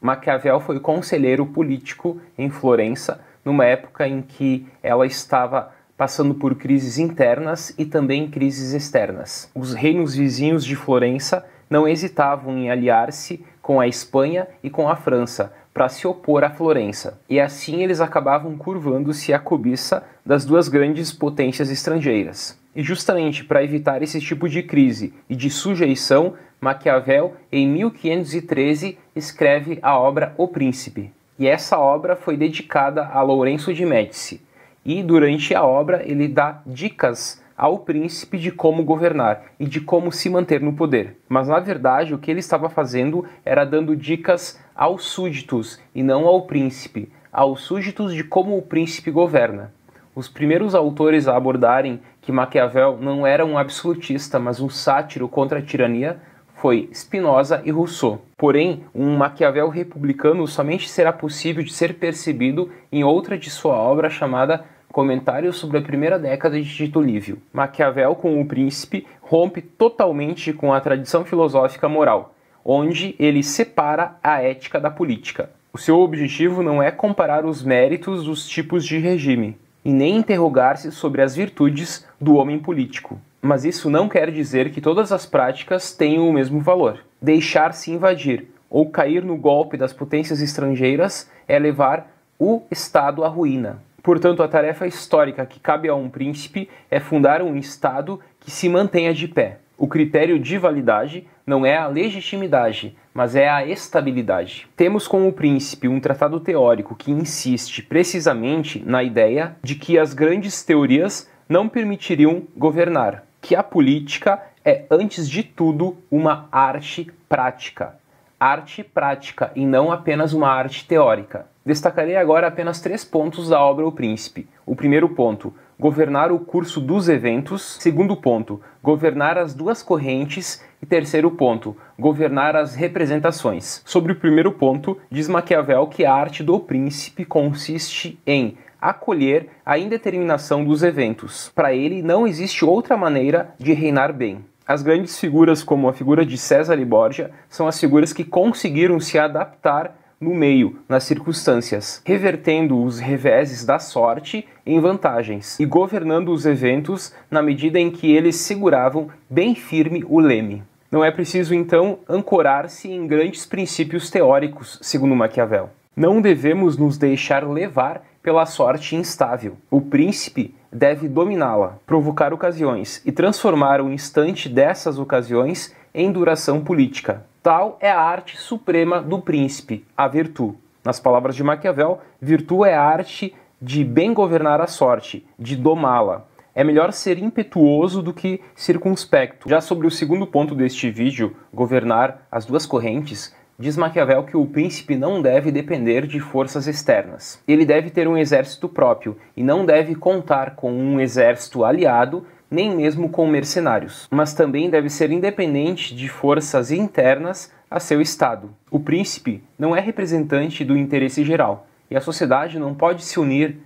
Maquiavel foi conselheiro político em Florença, numa época em que ela estava passando por crises internas e também crises externas. Os reinos vizinhos de Florença não hesitavam em aliar-se com a Espanha e com a França para se opor a Florença, e assim eles acabavam curvando-se à cobiça das duas grandes potências estrangeiras. E justamente para evitar esse tipo de crise e de sujeição, Maquiavel, em 1513, escreve a obra O Príncipe. E essa obra foi dedicada a Lourenço de Médici. E durante a obra ele dá dicas ao príncipe de como governar e de como se manter no poder. Mas na verdade, o que ele estava fazendo era dando dicas aos súditos e não ao príncipe, aos súditos de como o príncipe governa. Os primeiros autores a abordarem que Maquiavel não era um absolutista, mas um sátiro contra a tirania foi Spinoza e Rousseau. Porém, um Maquiavel republicano somente será possível de ser percebido em outra de sua obra chamada Comentários sobre a primeira década de Tito Livio. Maquiavel, com o príncipe, rompe totalmente com a tradição filosófica moral, onde ele separa a ética da política. O seu objetivo não é comparar os méritos dos tipos de regime, e nem interrogar-se sobre as virtudes do homem político. Mas isso não quer dizer que todas as práticas tenham o mesmo valor. Deixar-se invadir ou cair no golpe das potências estrangeiras é levar o Estado à ruína. Portanto, a tarefa histórica que cabe a um príncipe é fundar um Estado que se mantenha de pé. O critério de validade não é a legitimidade, mas é a estabilidade. Temos com o príncipe um tratado teórico que insiste precisamente na ideia de que as grandes teorias não permitiriam governar, que a política é, antes de tudo, uma arte prática. Arte prática e não apenas uma arte teórica. Destacarei agora apenas três pontos da obra O Príncipe. O primeiro ponto, governar o curso dos eventos. Segundo ponto, governar as duas correntes e terceiro ponto, governar as representações. Sobre o primeiro ponto, diz Maquiavel que a arte do príncipe consiste em acolher a indeterminação dos eventos. Para ele, não existe outra maneira de reinar bem. As grandes figuras, como a figura de César e Borgia, são as figuras que conseguiram se adaptar no meio, nas circunstâncias, revertendo os reveses da sorte em vantagens e governando os eventos na medida em que eles seguravam bem firme o leme. Não é preciso, então, ancorar-se em grandes princípios teóricos, segundo Maquiavel. Não devemos nos deixar levar pela sorte instável. O príncipe deve dominá-la, provocar ocasiões e transformar o instante dessas ocasiões em duração política. Tal é a arte suprema do príncipe, a virtude. Nas palavras de Maquiavel, virtude é a arte de bem governar a sorte, de domá-la é melhor ser impetuoso do que circunspecto. Já sobre o segundo ponto deste vídeo, governar as duas correntes, diz Maquiavel que o príncipe não deve depender de forças externas. Ele deve ter um exército próprio e não deve contar com um exército aliado, nem mesmo com mercenários, mas também deve ser independente de forças internas a seu estado. O príncipe não é representante do interesse geral e a sociedade não pode se unir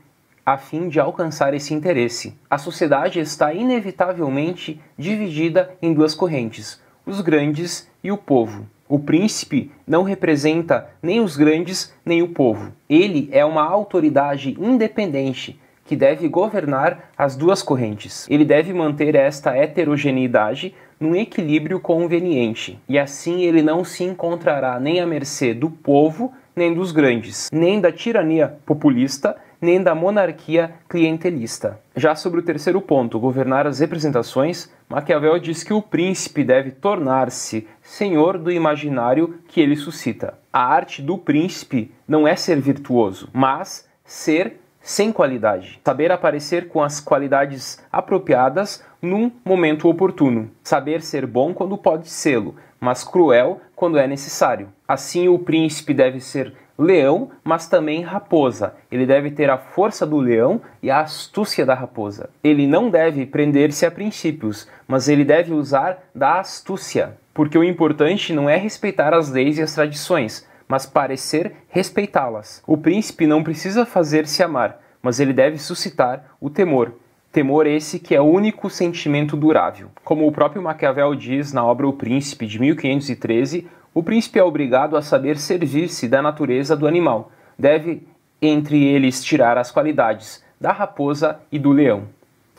a fim de alcançar esse interesse. A sociedade está inevitavelmente dividida em duas correntes: os grandes e o povo. O príncipe não representa nem os grandes nem o povo. Ele é uma autoridade independente que deve governar as duas correntes. Ele deve manter esta heterogeneidade num equilíbrio conveniente, e assim ele não se encontrará nem à mercê do povo nem dos grandes, nem da tirania populista, nem da monarquia clientelista. Já sobre o terceiro ponto, governar as representações, Maquiavel diz que o príncipe deve tornar-se senhor do imaginário que ele suscita. A arte do príncipe não é ser virtuoso, mas ser sem qualidade. Saber aparecer com as qualidades apropriadas num momento oportuno. Saber ser bom quando pode sê mas cruel quando é necessário. Assim, o príncipe deve ser leão, mas também raposa. Ele deve ter a força do leão e a astúcia da raposa. Ele não deve prender-se a princípios, mas ele deve usar da astúcia, porque o importante não é respeitar as leis e as tradições mas parecer respeitá-las. O príncipe não precisa fazer-se amar, mas ele deve suscitar o temor. Temor esse que é o único sentimento durável. Como o próprio Maquiavel diz na obra O Príncipe, de 1513, o príncipe é obrigado a saber servir-se da natureza do animal. Deve, entre eles, tirar as qualidades da raposa e do leão.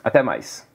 Até mais!